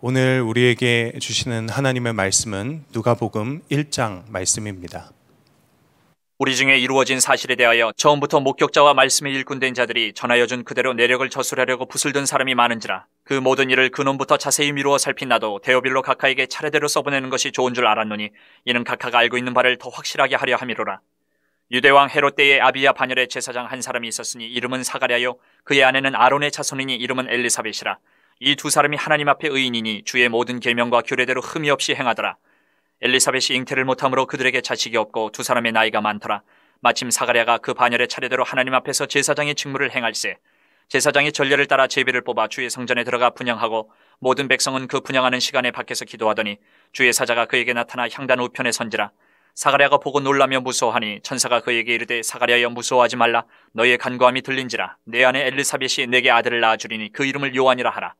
오늘 우리에게 주시는 하나님의 말씀은 누가복음 1장 말씀입니다. 우리 중에 이루어진 사실에 대하여 처음부터 목격자와 말씀에 일꾼된 자들이 전하여 준 그대로 내력을 저술하려고 부술든 사람이 많은지라 그 모든 일을 그놈부터 자세히 미루어 살핀 나도 대오빌로 각하에게 차례대로 써보내는 것이 좋은 줄 알았노니 이는 각하가 알고 있는 바를 더 확실하게 하려 함이로라 유대왕 헤롯 때에 아비야 반열의 제사장 한 사람이 있었으니 이름은 사가랴요 그의 아내는 아론의 자손이니 이름은 엘리사벳이라 이두 사람이 하나님 앞에 의인이니 주의 모든 계명과 규례대로 흠이 없이 행하더라. 엘리사벳이 잉태를 못함으로 그들에게 자식이 없고 두 사람의 나이가 많더라. 마침 사가랴가 그 반열의 차례대로 하나님 앞에서 제사장의 직무를 행할세. 제사장이 전례를 따라 제비를 뽑아 주의 성전에 들어가 분양하고 모든 백성은 그 분양하는 시간에 밖에서 기도하더니 주의 사자가 그에게 나타나 향단 우편에 선지라. 사가랴가 보고 놀라며 무서워하니 천사가 그에게 이르되 사가랴여 무서워하지 말라 너의 간구함이 들린지라 내 안에 엘리사벳이 내게 아들을 낳아주리니 그 이름을 요한이라 하라.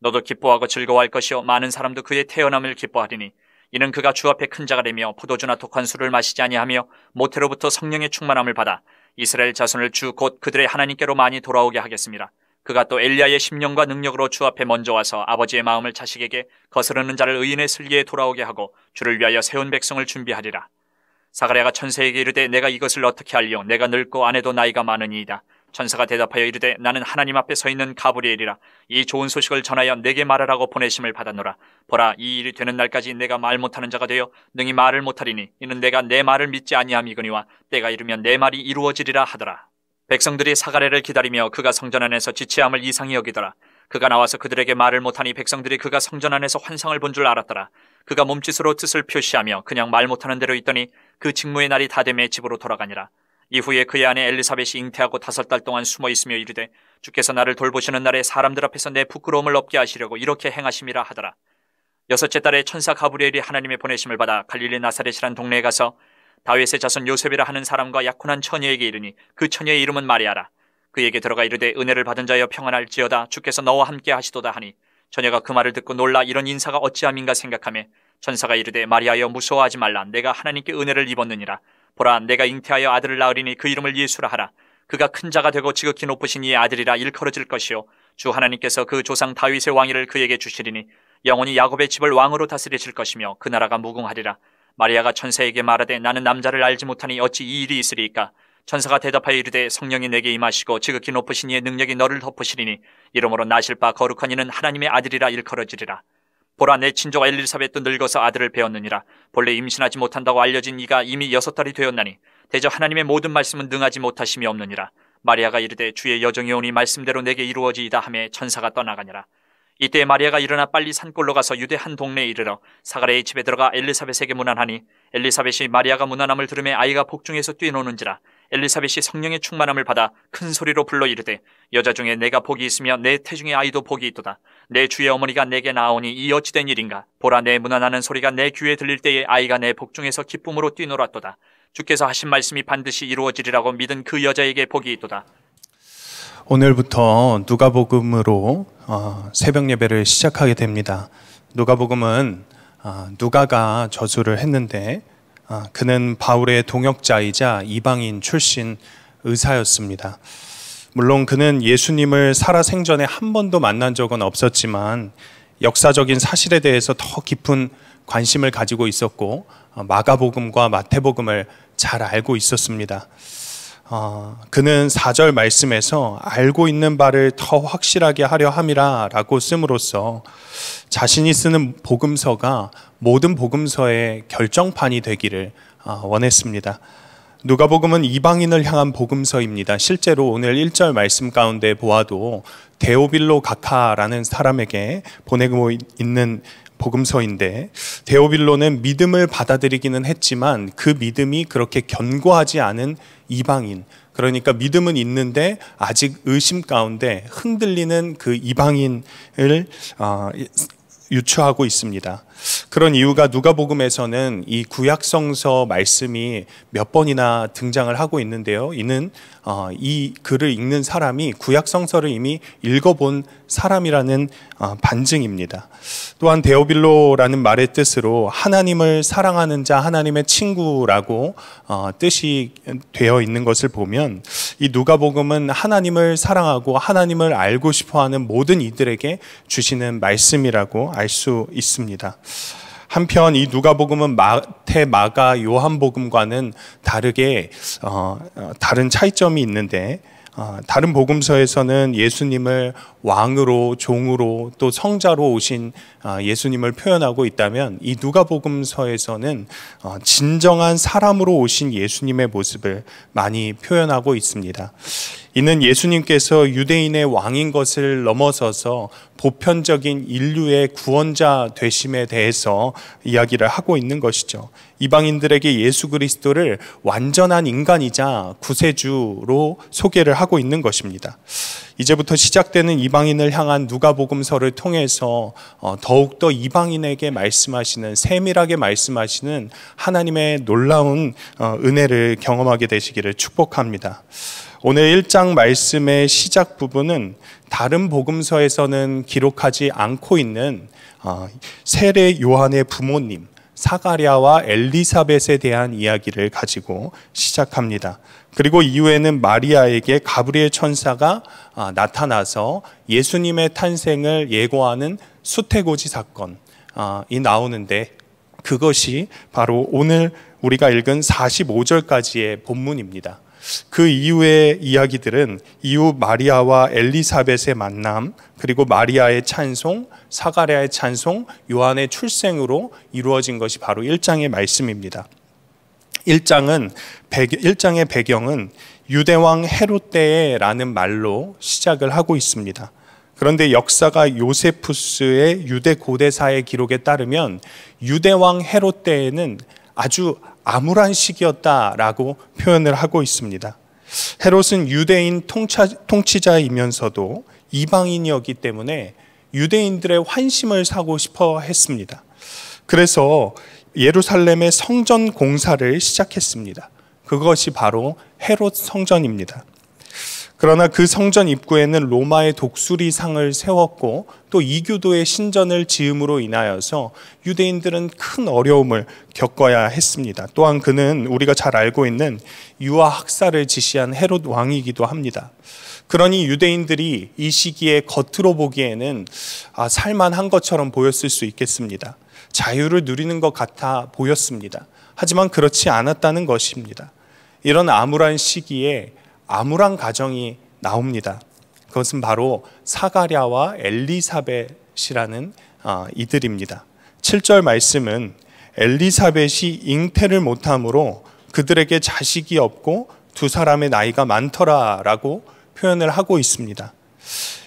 너도 기뻐하고 즐거워할 것이요 많은 사람도 그의 태어남을 기뻐하리니 이는 그가 주 앞에 큰 자가 되며 포도주나 독한 술을 마시지 아니하며 모태로부터 성령의 충만함을 받아 이스라엘 자손을 주 곧 그들의 하나님께로 많이 돌아오게 하겠습니다. 그가 또 엘리야의 심령과 능력으로 주 앞에 먼저 와서 아버지의 마음을 자식에게 거스르는 자를 의인의 슬기에 돌아오게 하고 주를 위하여 세운 백성을 준비하리라. 사가랴가 천세에게 이르되 내가 이것을 어떻게 알리오 내가 늙고 아내도 나이가 많으니이다. 천사가 대답하여 이르되 나는 하나님 앞에 서 있는 가브리엘이라 이 좋은 소식을 전하여 내게 말하라고 보내심을 받았노라 보라 이 일이 되는 날까지 내가 말 못하는 자가 되어 능히 말을 못하리니 이는 내가 내 말을 믿지 아니함이거니와 때가 이르면 내 말이 이루어지리라 하더라 백성들이 사가레를 기다리며 그가 성전 안에서 지체함을 이상히 여기더라 그가 나와서 그들에게 말을 못하니 백성들이 그가 성전 안에서 환상을 본 줄 알았더라 그가 몸짓으로 뜻을 표시하며 그냥 말 못하는 대로 있더니 그 직무의 날이 다 되매 집으로 돌아가니라 이후에 그의 아내 엘리사벳이 잉태하고 다섯 달 동안 숨어 있으며 이르되 주께서 나를 돌보시는 날에 사람들 앞에서 내 부끄러움을 없게 하시려고 이렇게 행하심이라 하더라. 여섯째 달에 천사 가브리엘이 하나님의 보내심을 받아 갈릴리 나사렛이란 동네에 가서 다윗의 자손 요셉이라 하는 사람과 약혼한 처녀에게 이르니 그 처녀의 이름은 마리아라. 그에게 들어가 이르되 은혜를 받은 자여 평안할지어다 주께서 너와 함께 하시도다 하니 처녀가 그 말을 듣고 놀라 이런 인사가 어찌함인가 생각하며 천사가 이르되 마리아여 무서워하지 말라 내가 하나님께 은혜를 입었느니라 보라 내가 잉태하여 아들을 낳으리니 그 이름을 예수라 하라. 그가 큰 자가 되고 지극히 높으신 이의 아들이라 일컬어질 것이요 주 하나님께서 그 조상 다윗의 왕위를 그에게 주시리니 영원히 야곱의 집을 왕으로 다스리실 것이며 그 나라가 무궁하리라. 마리아가 천사에게 말하되 나는 남자를 알지 못하니 어찌 이 일이 있으리까? 천사가 대답하여 이르되 성령이 내게 임하시고 지극히 높으신 이의 능력이 너를 덮으시리니 이름으로 나실 바 거룩한 이는 하나님의 아들이라 일컬어지리라. 보라 내 친족 엘리사벳도 늙어서 아들을 배웠느니라 본래 임신하지 못한다고 알려진 이가 이미 여섯 달이 되었나니 대저 하나님의 모든 말씀은 능하지 못하심이 없느니라 마리아가 이르되 주의 여정이 오니 말씀대로 내게 이루어지이다 하매 천사가 떠나가니라 이때 마리아가 일어나 빨리 산골로 가서 유대 한 동네에 이르러 사가랴의 집에 들어가 엘리사벳에게 문안하니 엘리사벳이 마리아가 문안함을 들으며 아이가 복중에서 뛰노는지라 어 엘리사벳이 성령의 충만함을 받아 큰 소리로 불러 이르되 여자 중에 내가 복이 있으며 내 태중의 아이도 복이 있도다. 내 주의 어머니가 내게 나오니 이 어찌된 일인가? 보라 내 무난하는 소리가 내 귀에 들릴 때에 아이가 내 복중에서 기쁨으로 뛰놀았도다. 주께서 하신 말씀이 반드시 이루어지리라고 믿은 그 여자에게 복이 있도다. 오늘부터 누가복음으로 어, 새벽 예배를 시작하게 됩니다. 누가복음은 어, 누가가 저술을 했는데 아, 그는 바울의 동역자이자 이방인 출신 의사였습니다. 물론 그는 예수님을 살아생전에 한 번도 만난 적은 없었지만 역사적인 사실에 대해서 더 깊은 관심을 가지고 있었고 어, 마가복음과 마태복음을 잘 알고 있었습니다. 어, 그는 4절 말씀에서 알고 있는 바를 더 확실하게 하려 함이라 라고 씀으로써 자신이 쓰는 복음서가 모든 복음서의 결정판이 되기를 어, 원했습니다. 누가복음은 이방인을 향한 복음서입니다. 실제로 오늘 1절 말씀 가운데 보아도 데오빌로 가카라는 사람에게 보내고 있는 복음서인데 데오빌론은 믿음을 받아들이기는 했지만 그 믿음이 그렇게 견고하지 않은 이방인 그러니까 믿음은 있는데 아직 의심 가운데 흔들리는 그 이방인을 어, 유추하고 있습니다. 그런 이유가 누가복음에서는 이 구약성서 말씀이 몇 번이나 등장을 하고 있는데요. 이는 어, 이 글을 읽는 사람이 구약성서를 이미 읽어본 사람이라는 어, 반증입니다. 또한 데오빌로라는 말의 뜻으로 하나님을 사랑하는 자, 하나님의 친구라고 어, 뜻이 되어 있는 것을 보면 이 누가복음은 하나님을 사랑하고 하나님을 알고 싶어하는 모든 이들에게 주시는 말씀이라고 알 수 있습니다. 한편 이 누가복음은 마태, 마가, 요한복음과는 다르게 어, 어 다른 차이점이 있는데 어, 다른 복음서에서는 예수님을 왕으로 종으로 또 성자로 오신 어, 예수님을 표현하고 있다면 이 누가복음서에서는 어, 진정한 사람으로 오신 예수님의 모습을 많이 표현하고 있습니다. 이는 예수님께서 유대인의 왕인 것을 넘어서서 보편적인 인류의 구원자 되심에 대해서 이야기를 하고 있는 것이죠. 이방인들에게 예수 그리스도를 완전한 인간이자 구세주로 소개를 하고 있는 것입니다. 이제부터 시작되는 이방인을 향한 누가복음서를 통해서 어, 더욱더 이방인에게 말씀하시는 세밀하게 말씀하시는 하나님의 놀라운 어, 은혜를 경험하게 되시기를 축복합니다. 오늘 1장 말씀의 시작 부분은 다른 복음서에서는 기록하지 않고 있는 어, 세례 요한의 부모님 사가랴와 엘리사벳에 대한 이야기를 가지고 시작합니다. 그리고 이후에는 마리아에게 가브리엘 천사가 아, 나타나서 예수님의 탄생을 예고하는 수태고지 사건이 아, 나오는데 그것이 바로 오늘 우리가 읽은 45절까지의 본문입니다. 그 이후의 이야기들은 이후 마리아와 엘리사벳의 만남, 그리고 마리아의 찬송, 사가랴의 찬송, 요한의 출생으로 이루어진 것이 바로 1장의 말씀입니다. 1장은 1장의 배경은 유대왕 헤롯 때라는 말로 시작을 하고 있습니다. 그런데 역사가 요세푸스의 유대 고대사의 기록에 따르면 유대왕 헤롯 때에는 아주 암울한 시기였다라고 표현을 하고 있습니다. 헤롯은 유대인 통치자, 이면서도 이방인이었기 때문에 유대인들의 환심을 사고 싶어 했습니다. 그래서 예루살렘의 성전 공사를 시작했습니다. 그것이 바로 헤롯 성전입니다. 그러나 그 성전 입구에는 로마의 독수리상을 세웠고 또 이교도의 신전을 지음으로 인하여서 유대인들은 큰 어려움을 겪어야 했습니다. 또한 그는 우리가 잘 알고 있는 유아 학살을 지시한 헤롯 왕이기도 합니다. 그러니 유대인들이 이 시기에 겉으로 보기에는 아, 살만한 것처럼 보였을 수 있겠습니다. 자유를 누리는 것 같아 보였습니다. 하지만 그렇지 않았다는 것입니다. 이런 암울한 시기에 암울한 가정이 나옵니다. 그것은 바로 사가랴와 엘리사벳이라는 어, 이들입니다. 7절 말씀은 엘리사벳이 잉태를 못함으로 그들에게 자식이 없고 두 사람의 나이가 많더라라고 표현을 하고 있습니다.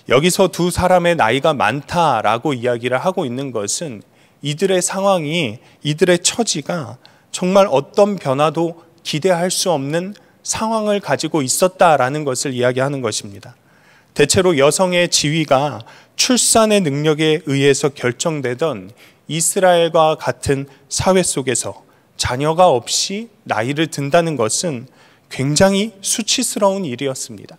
여기서 두 사람의 나이가 많다라고 이야기를 하고 있는 것은 이들의 상황이 이들의 처지가 정말 어떤 변화도 기대할 수 없는 상황을 가지고 있었다라는 것을 이야기하는 것입니다. 대체로 여성의 지위가 출산의 능력에 의해서 결정되던 이스라엘과 같은 사회 속에서 자녀가 없이 나이를 든다는 것은 굉장히 수치스러운 일이었습니다.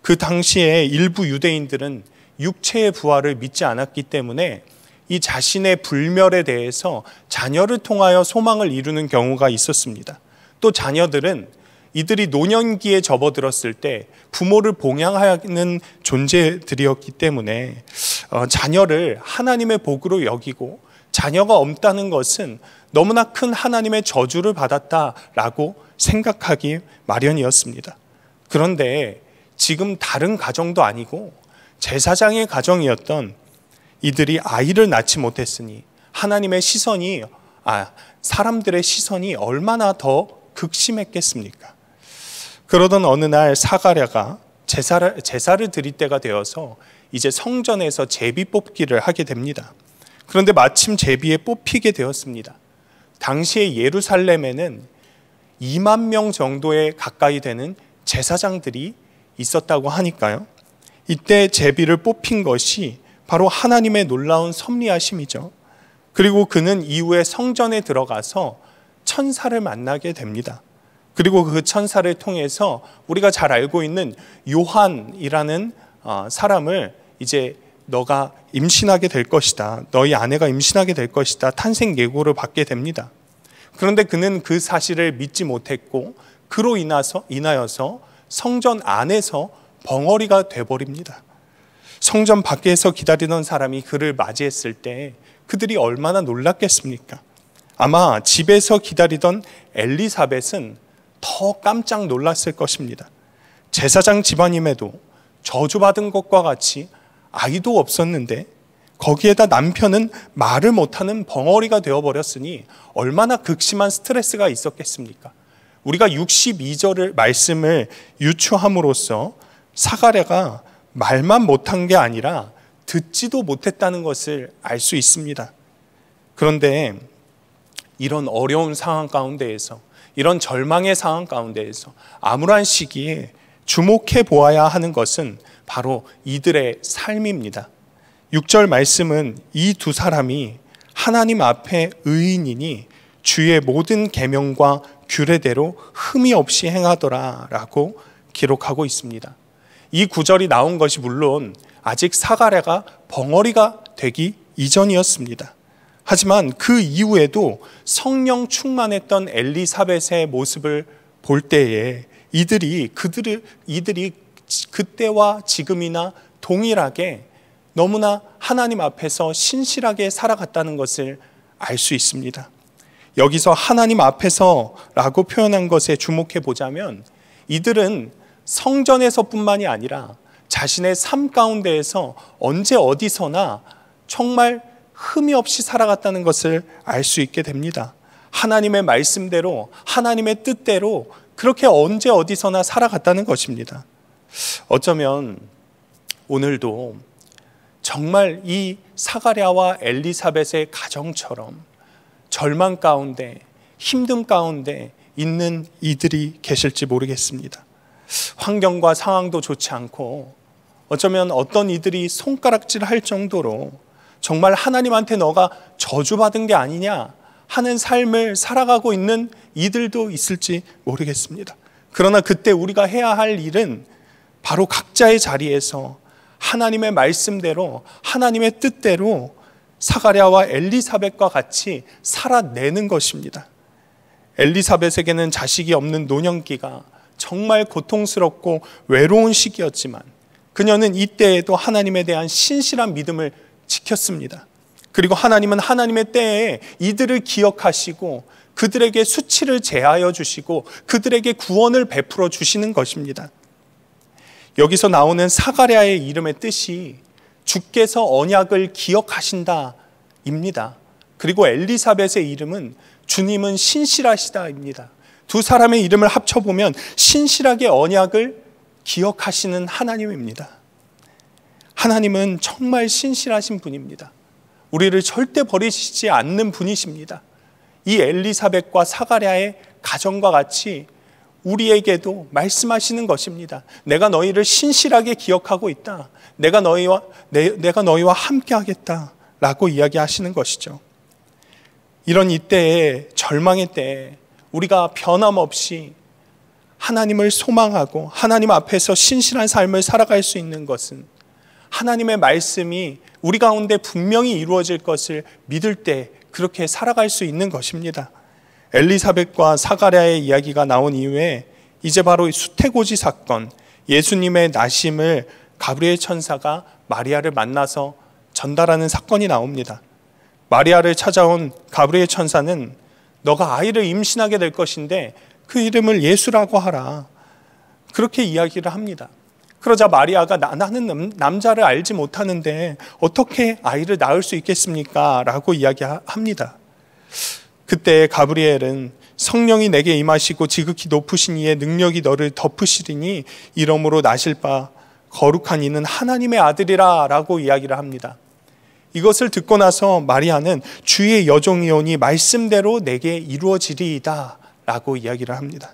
그 당시에 일부 유대인들은 육체의 부활을 믿지 않았기 때문에 이 자신의 불멸에 대해서 자녀를 통하여 소망을 이루는 경우가 있었습니다. 또 자녀들은 이들이 노년기에 접어들었을 때 부모를 봉양하는 존재들이었기 때문에 어, 자녀를 하나님의 복으로 여기고 자녀가 없다는 것은 너무나 큰 하나님의 저주를 받았다라고 생각하기 마련이었습니다. 그런데 지금 다른 가정도 아니고 제사장의 가정이었던 이들이 아이를 낳지 못했으니 하나님의 시선이 아 사람들의 시선이 얼마나 더 극심했겠습니까? 그러던 어느 날 사가랴가 제사를, 제사를 드릴 때가 되어서 이제 성전에서 제비 뽑기를 하게 됩니다. 그런데 마침 제비에 뽑히게 되었습니다. 당시에 예루살렘에는 2만 명 정도에 가까이 되는 제사장들이 있었다고 하니까요. 이때 제비를 뽑힌 것이 바로 하나님의 놀라운 섭리하심이죠. 그리고 그는 이후에 성전에 들어가서 천사를 만나게 됩니다. 그리고 그 천사를 통해서 우리가 잘 알고 있는 요한이라는 어, 사람을 이제 너가 임신하게 될 것이다. 너희 아내가 임신하게 될 것이다. 탄생 예고를 받게 됩니다. 그런데 그는 그 사실을 믿지 못했고 그로 인하서 인하여서 성전 안에서 벙어리가 돼 버립니다. 성전 밖에서 기다리던 사람이 그를 맞이했을 때 그들이 얼마나 놀랐겠습니까? 아마 집에서 기다리던 엘리사벳은 더 깜짝 놀랐을 것입니다. 제사장 집안임에도 저주받은 것과 같이 아이도 없었는데 거기에다 남편은 말을 못하는 벙어리가 되어버렸으니 얼마나 극심한 스트레스가 있었겠습니까? 우리가 62절을 말씀을 유추함으로써 사가랴가 말만 못한 게 아니라 듣지도 못했다는 것을 알 수 있습니다. 그런데 이런 어려운 상황 가운데에서 이런 절망의 상황 가운데에서 암울한 시기에 주목해 보아야 하는 것은 바로 이들의 삶입니다. 6절 말씀은 이 두 사람이 하나님 앞에 의인이니 주의 모든 계명과 규례대로 흠이 없이 행하더라라고 기록하고 있습니다. 이 구절이 나온 것이 물론 아직 사가랴가 벙어리가 되기 이전이었습니다. 하지만 그 이후에도 성령 충만했던 엘리사벳의 모습을 볼 때에 이들이 그들 이들이 그때와 지금이나 동일하게 너무나 하나님 앞에서 신실하게 살아갔다는 것을 알 수 있습니다. 여기서 하나님 앞에서라고 표현한 것에 주목해 보자면 이들은 성전에서뿐만이 아니라 자신의 삶 가운데에서 언제 어디서나 정말 흠이 없이 살아갔다는 것을 알 수 있게 됩니다. 하나님의 말씀대로, 하나님의 뜻대로 그렇게 언제 어디서나 살아갔다는 것입니다. 어쩌면 오늘도 정말 이 사가랴와 엘리사벳의 가정처럼 절망 가운데 힘듦 가운데 있는 이들이 계실지 모르겠습니다. 환경과 상황도 좋지 않고 어쩌면 어떤 이들이 손가락질 할 정도로 정말 하나님한테 너가 저주받은 게 아니냐 하는 삶을 살아가고 있는 이들도 있을지 모르겠습니다. 그러나 그때 우리가 해야 할 일은 바로 각자의 자리에서 하나님의 말씀대로 하나님의 뜻대로 사가랴와 엘리사벳과 같이 살아내는 것입니다. 엘리사벳에게는 자식이 없는 노년기가 정말 고통스럽고 외로운 시기였지만 그녀는 이때에도 하나님에 대한 신실한 믿음을 지켰습니다. 그리고 하나님은 하나님의 때에 이들을 기억하시고 그들에게 수치를 제하여 주시고 그들에게 구원을 베풀어 주시는 것입니다. 여기서 나오는 사가랴의 이름의 뜻이 주께서 언약을 기억하신다입니다. 그리고 엘리사벳의 이름은 주님은 신실하시다입니다. 두 사람의 이름을 합쳐보면 신실하게 언약을 기억하시는 하나님입니다. 하나님은 정말 신실하신 분입니다. 우리를 절대 버리시지 않는 분이십니다. 이 엘리사벳과 사가랴의 가정과 같이 우리에게도 말씀하시는 것입니다. 내가 너희를 신실하게 기억하고 있다. 내가 너희와 내, 내가 너희와 함께 하겠다라고 이야기하시는 것이죠. 이런 이때에 절망의 때에 우리가 변함없이 하나님을 소망하고 하나님 앞에서 신실한 삶을 살아갈 수 있는 것은 하나님의 말씀이 우리 가운데 분명히 이루어질 것을 믿을 때 그렇게 살아갈 수 있는 것입니다. 엘리사벳과 사가랴의 이야기가 나온 이후에 이제 바로 수태고지 사건, 예수님의 나심을 가브리엘 천사가 마리아를 만나서 전달하는 사건이 나옵니다. 마리아를 찾아온 가브리엘 천사는 너가 아이를 임신하게 될 것인데 그 이름을 예수라고 하라. 그렇게 이야기를 합니다. 그러자 마리아가 나, 나는 남자를 알지 못하는데 어떻게 아이를 낳을 수 있겠습니까? 라고 이야기합니다. 그때 가브리엘은 성령이 내게 임하시고 지극히 높으신 이의 능력이 너를 덮으시리니 이러므로 나실 바 거룩한 이는 하나님의 아들이라 라고 이야기를 합니다. 이것을 듣고 나서 마리아는 주의 여종이오니 말씀대로 내게 이루어지리이다 라고 이야기를 합니다.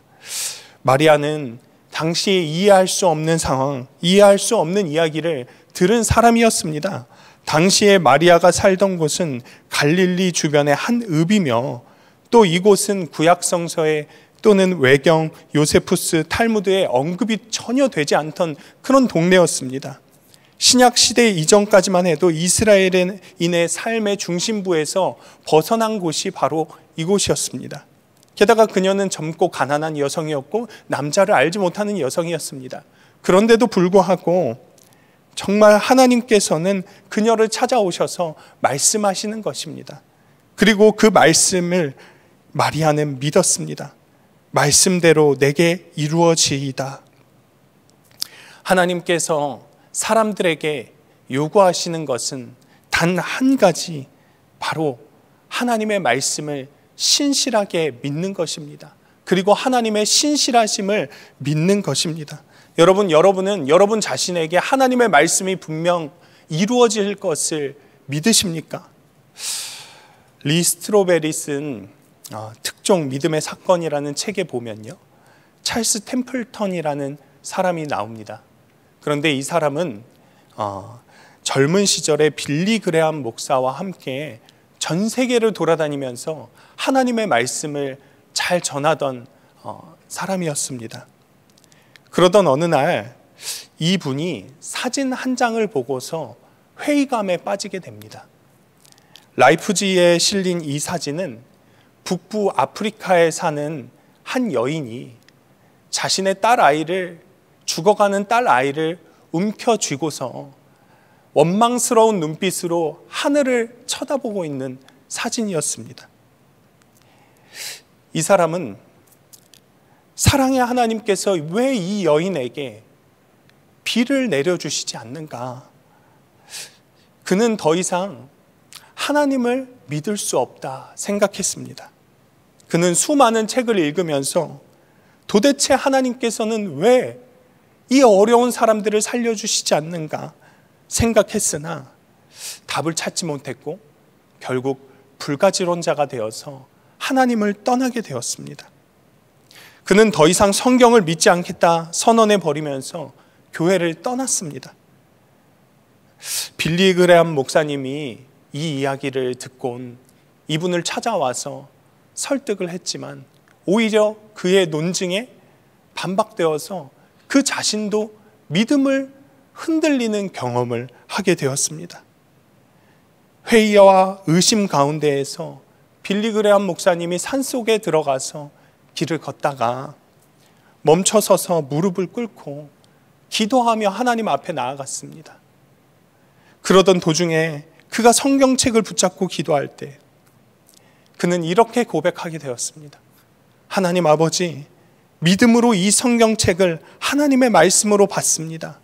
마리아는 당시에 이해할 수 없는 상황, 이해할 수 없는 이야기를 들은 사람이었습니다. 당시에 마리아가 살던 곳은 갈릴리 주변의 한 읍이며 또 이곳은 구약성서에 또는 외경, 요세푸스, 탈무드에 언급이 전혀 되지 않던 그런 동네였습니다. 신약 시대 이전까지만 해도 이스라엘인의 삶의 중심부에서 벗어난 곳이 바로 이곳이었습니다. 게다가 그녀는 젊고 가난한 여성이었고 남자를 알지 못하는 여성이었습니다. 그런데도 불구하고 정말 하나님께서는 그녀를 찾아오셔서 말씀하시는 것입니다. 그리고 그 말씀을 마리아는 믿었습니다. 말씀대로 내게 이루어지이다. 하나님께서 사람들에게 요구하시는 것은 단 한 가지 바로 하나님의 말씀을 신실하게 믿는 것입니다. 그리고 하나님의 신실하심을 믿는 것입니다. 여러분, 여러분은 여러분 자신에게 하나님의 말씀이 분명 이루어질 것을 믿으십니까? 리스트로베리 쓴 어, 특종 믿음의 사건이라는 책에 보면요. 찰스 템플턴이라는 사람이 나옵니다. 그런데 이 사람은 어, 젊은 시절에 빌리 그레함 목사와 함께 전 세계를 돌아다니면서 하나님의 말씀을 잘 전하던 어, 사람이었습니다. 그러던 어느 날 이분이 사진 한 장을 보고서 회의감에 빠지게 됩니다. 라이프지에 실린 이 사진은 북부 아프리카에 사는 한 여인이 자신의 딸 아이를 죽어가는 딸 아이를 움켜쥐고서 원망스러운 눈빛으로 하늘을 쳐다보고 있는 사진이었습니다. 이 사람은 사랑의 하나님께서 왜 이 여인에게 비를 내려주시지 않는가? 그는 더 이상 하나님을 믿을 수 없다 생각했습니다. 그는 수많은 책을 읽으면서 도대체 하나님께서는 왜 이 어려운 사람들을 살려주시지 않는가? 생각했으나 답을 찾지 못했고 결국 불가지론자가 되어서 하나님을 떠나게 되었습니다. 그는 더 이상 성경을 믿지 않겠다 선언해 버리면서 교회를 떠났습니다. 빌리 그레암 목사님이 이 이야기를 듣고 이분을 찾아와서 설득을 했지만 오히려 그의 논증에 반박되어서 그 자신도 믿음을 흔들리는 경험을 하게 되었습니다. 회의와 의심 가운데에서 빌리그레한 목사님이 산 속에 들어가서 길을 걷다가 멈춰서서 무릎을 꿇고 기도하며 하나님 앞에 나아갔습니다. 그러던 도중에 그가 성경책을 붙잡고 기도할 때 그는 이렇게 고백하게 되었습니다. 하나님 아버지, 믿음으로 이 성경책을 하나님의 말씀으로 받습니다.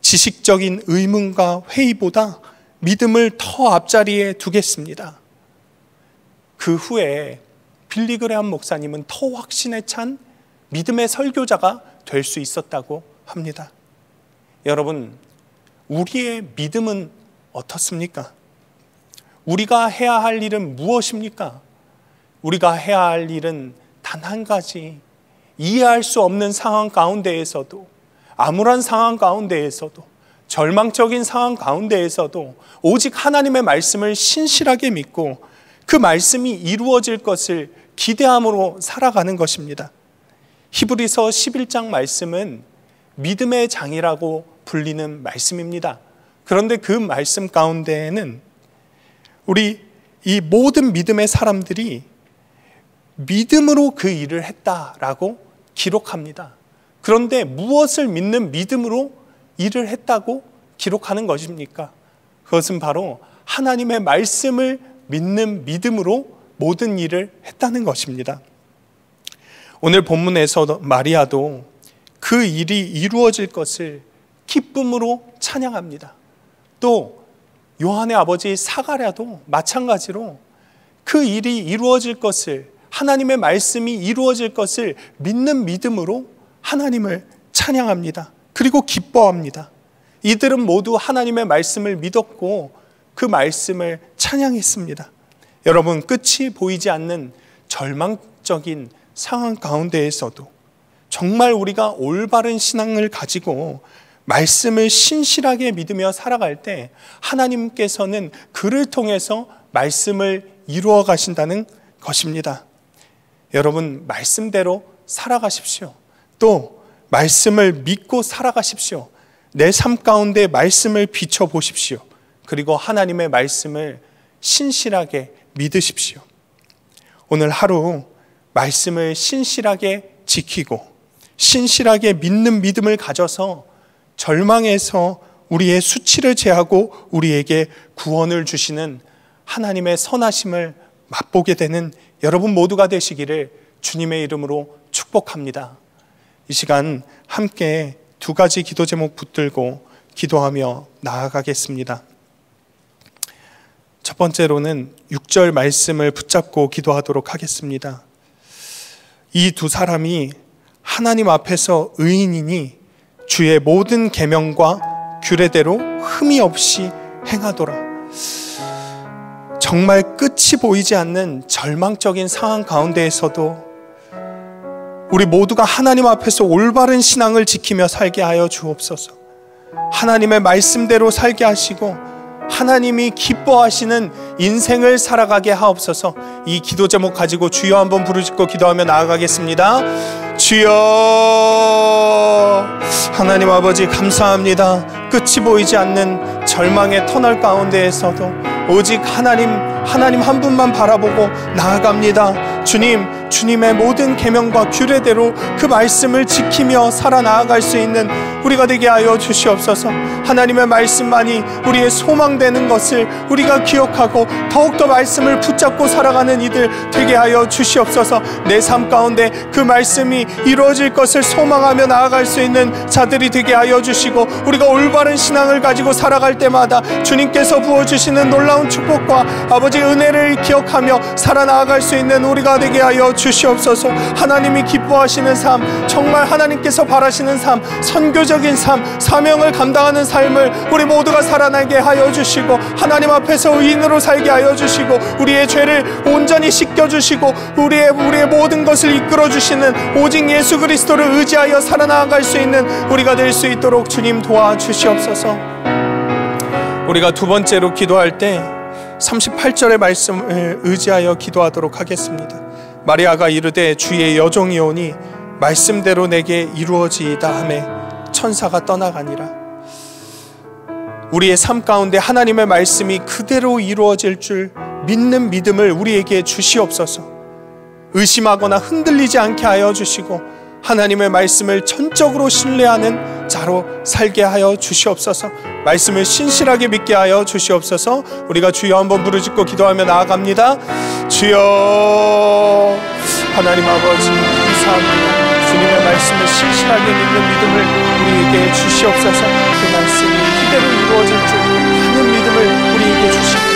지식적인 의문과 회의보다 믿음을 더 앞자리에 두겠습니다. 그 후에 빌리그레한 목사님은 더 확신에 찬 믿음의 설교자가 될 수 있었다고 합니다. 여러분, 우리의 믿음은 어떻습니까? 우리가 해야 할 일은 무엇입니까? 우리가 해야 할 일은 단 한 가지, 이해할 수 없는 상황 가운데에서도 암울한 상황 가운데에서도 절망적인 상황 가운데에서도 오직 하나님의 말씀을 신실하게 믿고 그 말씀이 이루어질 것을 기대함으로 살아가는 것입니다. 히브리서 11장 말씀은 믿음의 장이라고 불리는 말씀입니다. 그런데 그 말씀 가운데에는 우리 이 모든 믿음의 사람들이 믿음으로 그 일을 했다라고 기록합니다. 그런데 무엇을 믿는 믿음으로 일을 했다고 기록하는 것입니까? 그것은 바로 하나님의 말씀을 믿는 믿음으로 모든 일을 했다는 것입니다. 오늘 본문에서 마리아도 그 일이 이루어질 것을 기쁨으로 찬양합니다. 또 요한의 아버지 사가랴도 마찬가지로 그 일이 이루어질 것을 하나님의 말씀이 이루어질 것을 믿는 믿음으로 하나님을 찬양합니다. 그리고 기뻐합니다. 이들은 모두 하나님의 말씀을 믿었고 그 말씀을 찬양했습니다. 여러분, 끝이 보이지 않는 절망적인 상황 가운데에서도 정말 우리가 올바른 신앙을 가지고 말씀을 신실하게 믿으며 살아갈 때 하나님께서는 그를 통해서 말씀을 이루어 가신다는 것입니다. 여러분, 말씀대로 살아가십시오. 또 말씀을 믿고 살아가십시오. 내 삶 가운데 말씀을 비춰보십시오. 그리고 하나님의 말씀을 신실하게 믿으십시오. 오늘 하루 말씀을 신실하게 지키고 신실하게 믿는 믿음을 가져서 절망에서 우리의 수치를 제하고 우리에게 구원을 주시는 하나님의 선하심을 맛보게 되는 여러분 모두가 되시기를 주님의 이름으로 축복합니다. 이 시간 함께 두 가지 기도 제목 붙들고 기도하며 나아가겠습니다. 첫 번째로는 6절 말씀을 붙잡고 기도하도록 하겠습니다. 이 두 사람이 하나님 앞에서 의인이니 주의 모든 계명과 규례대로 흠이 없이 행하더라. 정말 끝이 보이지 않는 절망적인 상황 가운데에서도 우리 모두가 하나님 앞에서 올바른 신앙을 지키며 살게 하여 주옵소서. 하나님의 말씀대로 살게 하시고 하나님이 기뻐하시는 인생을 살아가게 하옵소서. 이 기도 제목 가지고 주여 한번 부르짖고 기도하며 나아가겠습니다. 주여 하나님 아버지 감사합니다. 끝이 보이지 않는 절망의 터널 가운데에서도 오직 하나님 하나님 한 분만 바라보고 나아갑니다. 주님 주님의 모든 계명과 규례대로 그 말씀을 지키며 살아 나아갈 수 있는 우리가 되게 하여 주시옵소서. 하나님의 말씀만이 우리의 소망되는 것을 우리가 기억하고 더욱더 말씀을 붙잡고 살아가는 이들 되게 하여 주시옵소서. 내 삶 가운데 그 말씀이 이루어질 것을 소망하며 나아갈 수 있는 자들이 되게 하여 주시고 우리가 올바른 신앙을 가지고 살아갈 때마다 주님께서 부어 주시는 놀라운 축복과 아버지 은혜를 기억하며 살아 나아갈 수 있는 우리가 되게 하여 주시옵소서. 하나님이 기뻐하시는 삶, 정말 하나님께서 바라시는 삶, 선교 소유적인 삶, 사명을 감당하는 삶을 우리 모두가 살아나게 하여 주시고 하나님 앞에서 의인으로 살게 하여 주시고 우리의 죄를 온전히 씻겨 주시고 우리의 우리의 모든 것을 이끌어 주시는 오직 예수 그리스도를 의지하여 살아나갈 수 있는 우리가 될 수 있도록 주님 도와주시옵소서. 우리가 두 번째로 기도할 때 38절의 말씀을 의지하여 기도하도록 하겠습니다. 마리아가 이르되 주의 여종이오니 말씀대로 내게 이루어지이다 하며 천사가 떠나가니라. 우리의 삶 가운데 하나님의 말씀이 그대로 이루어질 줄 믿는 믿음을 우리에게 주시옵소서. 의심하거나 흔들리지 않게 하여 주시고 하나님의 말씀을 전적으로 신뢰하는 자로 살게 하여 주시옵소서. 말씀을 신실하게 믿게 하여 주시옵소서. 우리가 주여 한번 부르짖고 기도하며 나아갑니다. 주여 하나님 아버지 감사합니다. 주님의 말씀을 실실하게 믿는 믿음을 우리에게 주시옵소서 그 말씀이 그대로 이루어질 줄 아는 믿음을 우리에게 주시옵소서